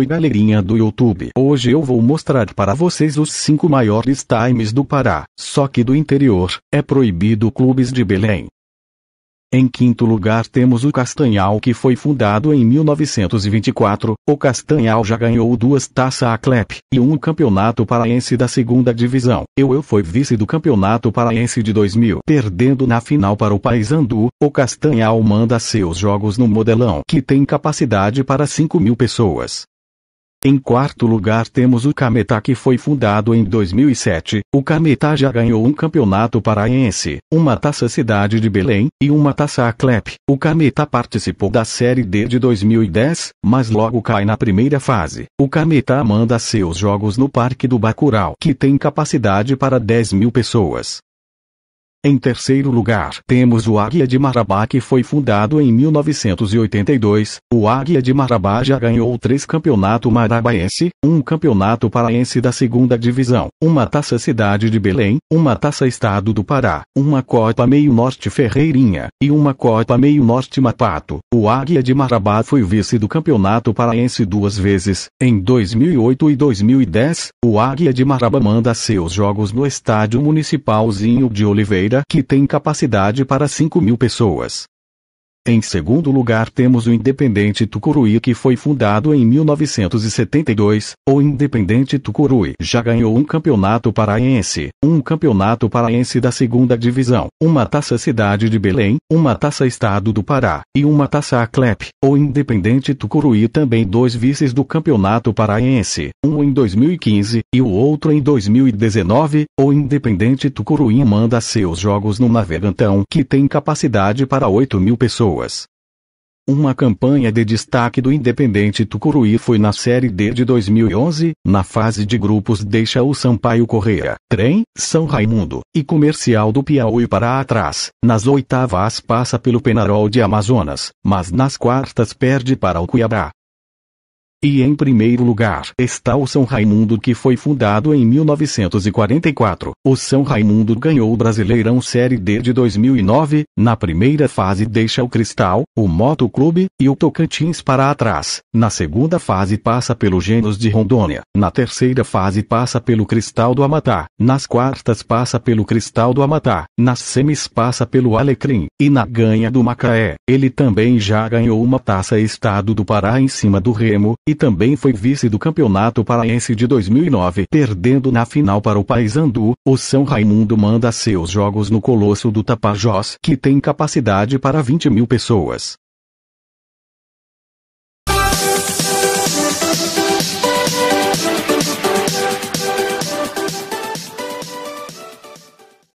Oi galerinha do YouTube. Hoje eu vou mostrar para vocês os 5 maiores times do Pará, só que do interior, é proibido clubes de Belém. Em quinto lugar temos o Castanhal que foi fundado em 1924. O Castanhal já ganhou duas taças Clep, e um campeonato paraense da segunda divisão. Eu eu fui vice do campeonato paraense de 2000, perdendo na final para o Paysandu. O Castanhal manda seus jogos no modelão que tem capacidade para 5 mil pessoas. Em quarto lugar temos o Cametá que foi fundado em 2007. O Cametá já ganhou um campeonato paraense, uma taça Cidade de Belém e uma taça Aclep. O Cametá participou da Série D de 2010, mas logo cai na primeira fase. O Cametá manda seus jogos no Parque do Bacurau, que tem capacidade para 10 mil pessoas. Em terceiro lugar, temos o Águia de Marabá que foi fundado em 1982. O Águia de Marabá já ganhou três campeonato marabaense, um campeonato paraense da segunda divisão, uma taça cidade de Belém, uma taça estado do Pará, uma copa meio norte Ferreirinha e uma copa meio norte Mapato. O Águia de Marabá foi vice do campeonato paraense duas vezes, em 2008 e 2010. O Águia de Marabá manda seus jogos no estádio municipalzinho de Oliveira brasileira que tem capacidade para 5 mil pessoas. Em segundo lugar temos o Independente Tucuruí que foi fundado em 1972, o Independente Tucuruí já ganhou um campeonato paraense, um campeonato paraense da segunda divisão, uma taça cidade de Belém, uma taça estado do Pará, e uma taça Aclep. O Independente Tucuruí também dois vices do campeonato paraense, um em 2015, e o outro em 2019, o Independente Tucuruí manda seus jogos no Navegantão que tem capacidade para 8 mil pessoas pessoas. Uma campanha de destaque do Independente Tucuruí foi na Série D de 2011, na fase de grupos deixa o Sampaio Correia, Trem, São Raimundo e Comercial do Piauí para atrás. Nas oitavas passa pelo Penarol de Amazonas, mas nas quartas perde para o Cuiabá. E em primeiro lugar está o São Raimundo que foi fundado em 1944. O São Raimundo ganhou o Brasileirão Série D de 2009. Na primeira fase deixa o Cristal, o Moto Clube e o Tocantins para atrás. Na segunda fase passa pelo Gênios de Rondônia. Na terceira fase passa pelo Cristal do Amatá. Nas quartas passa pelo Cristal do Amatá. Nas semis passa pelo Alecrim. E na ganha do Macaé. Ele também já ganhou uma taça Estado do Pará em cima do Remo e também foi vice do Campeonato Paraense de 2009, perdendo na final para o Paysandu. O São Raimundo manda seus jogos no Colosso do Tapajós, que tem capacidade para 20 mil pessoas.